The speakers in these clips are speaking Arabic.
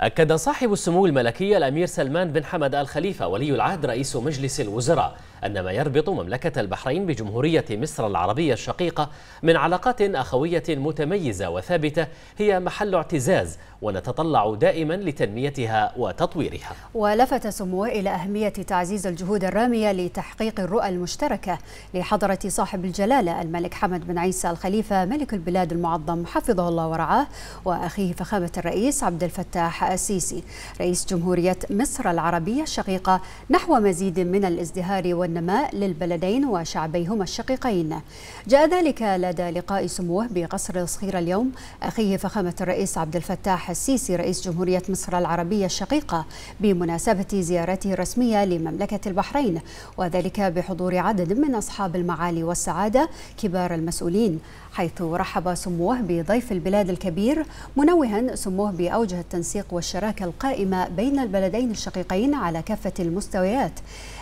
أكد صاحب السمو الملكي الأمير سلمان بن حمد الخليفة ولي العهد رئيس مجلس الوزراء أن ما يربط مملكة البحرين بجمهورية مصر العربية الشقيقة من علاقات أخوية متميزة وثابتة هي محل اعتزاز ونتطلع دائما لتنميتها وتطويرها ولفت سموه إلى أهمية تعزيز الجهود الرامية لتحقيق الرؤى المشتركة لحضرة صاحب الجلالة الملك حمد بن عيسى الخليفة ملك البلاد المعظم حفظه الله ورعاه وأخيه فخامة الرئيس عبد الفتاح السيسي رئيس جمهورية مصر العربية الشقيقة نحو مزيد من الازدهار والنماء للبلدين وشعبيهما الشقيقين جاء ذلك لدى لقاء سموه بقصر صخير اليوم أخيه فخامة الرئيس عبد الفتاح السيسي رئيس جمهورية مصر العربية الشقيقة بمناسبة زيارته الرسمية لمملكة البحرين وذلك بحضور عدد من أصحاب المعالي والسعادة كبار المسؤولين حيث رحب سموه بضيف البلاد الكبير منوها سموه بأوجه التنسيق والشراكة القائمة بين البلدين الشقيقين على كافة المستويات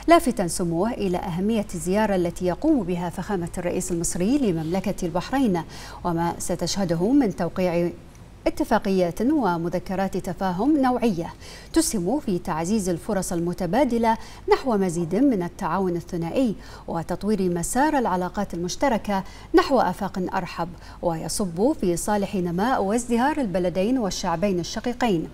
لافتا سموه إلى أهمية الزيارة التي يقوم بها فخامة الرئيس المصري لمملكة البحرين وما ستشهده من توقيع اتفاقيات ومذكرات تفاهم نوعية تسهم في تعزيز الفرص المتبادلة نحو مزيد من التعاون الثنائي وتطوير مسار العلاقات المشتركة نحو آفاق أرحب ويصب في صالح نماء وازدهار البلدين والشعبين الشقيقين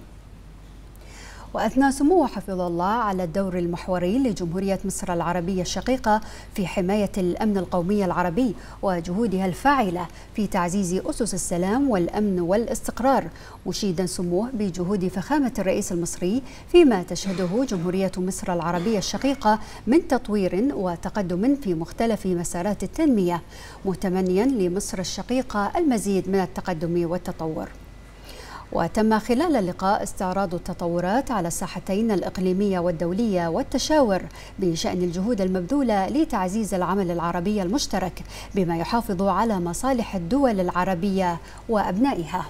وأثنى سموه حفظه الله على الدور المحوري لجمهورية مصر العربية الشقيقة في حماية الأمن القومي العربي وجهودها الفاعلة في تعزيز أسس السلام والأمن والاستقرار مشيدا سموه بجهود فخامة الرئيس المصري فيما تشهده جمهورية مصر العربية الشقيقة من تطوير وتقدم في مختلف مسارات التنمية متمنيا لمصر الشقيقة المزيد من التقدم والتطور وتم خلال اللقاء استعراض التطورات على الساحتين الإقليمية والدولية والتشاور بشأن الجهود المبذولة لتعزيز العمل العربي المشترك بما يحافظ على مصالح الدول العربية وأبنائها